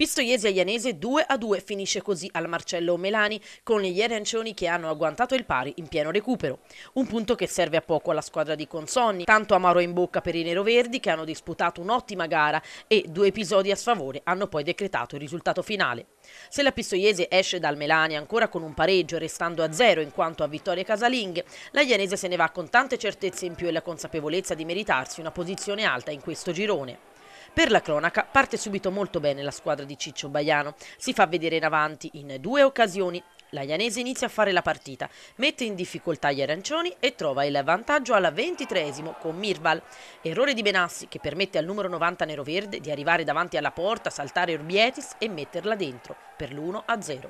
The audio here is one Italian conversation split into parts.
Pistoiesi Ianese 2 a 2 finisce così al Marcello Melani con gli arancioni che hanno agguantato il pari in pieno recupero. Un punto che serve a poco alla squadra di Consonni, tanto amaro in bocca per i neroverdi che hanno disputato un'ottima gara e due episodi a sfavore hanno poi decretato il risultato finale. Se la Pistoiese esce dal Melani ancora con un pareggio restando a zero in quanto a vittorie casalinghe, la Ianese se ne va con tante certezze in più e la consapevolezza di meritarsi una posizione alta in questo girone. Per la cronaca parte subito molto bene la squadra di Ciccio Baiano, si fa vedere in avanti in due occasioni. La Ianese inizia a fare la partita, mette in difficoltà gli arancioni e trova il vantaggio alla ventitreesimo con Mirval. Errore di Benassi che permette al numero 90 neroverde di arrivare davanti alla porta, saltare Urbietis e metterla dentro per l'1-0.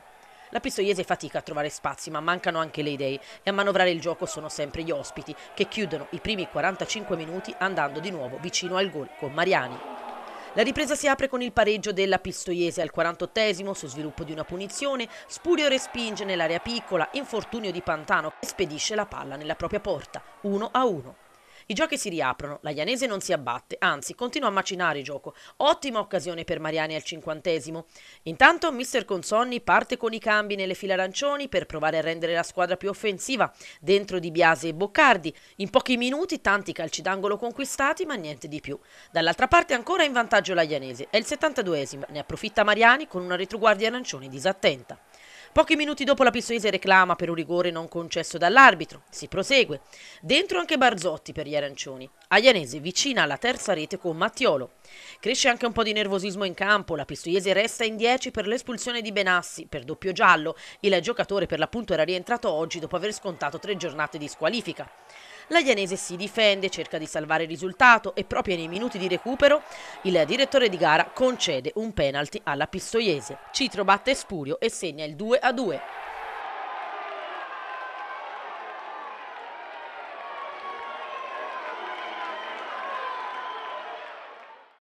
La Pistoiese fatica a trovare spazi, ma mancano anche le idee e a manovrare il gioco sono sempre gli ospiti, che chiudono i primi 45 minuti andando di nuovo vicino al gol con Mariani. La ripresa si apre con il pareggio della Pistoiese al 48esimo su sviluppo di una punizione, Spurio respinge nell'area piccola, infortunio di Pantano e spedisce la palla nella propria porta, 1 a 1. I giochi si riaprono, la Ianese non si abbatte, anzi continua a macinare il gioco. Ottima occasione per Mariani al cinquantesimo. Intanto Mr. Consonni parte con i cambi nelle file arancioni per provare a rendere la squadra più offensiva dentro di Biase e Boccardi. In pochi minuti tanti calci d'angolo conquistati ma niente di più. Dall'altra parte ancora in vantaggio la Ianese. È il 72esimo, ne approfitta Mariani con una retroguardia arancione disattenta. Pochi minuti dopo la Pistoiese reclama per un rigore non concesso dall'arbitro. Si prosegue. Dentro anche Barzotti per gli arancioni. Aglianese vicina alla terza rete con Mattiolo. Cresce anche un po' di nervosismo in campo. La Pistoiese resta in 10 per l'espulsione di Benassi per doppio giallo. Il giocatore per l'appunto era rientrato oggi dopo aver scontato tre giornate di squalifica. La Ianese si difende, cerca di salvare il risultato e proprio nei minuti di recupero il direttore di gara concede un penalty alla Pistoiese. Citro batte Spurio e segna il 2-2.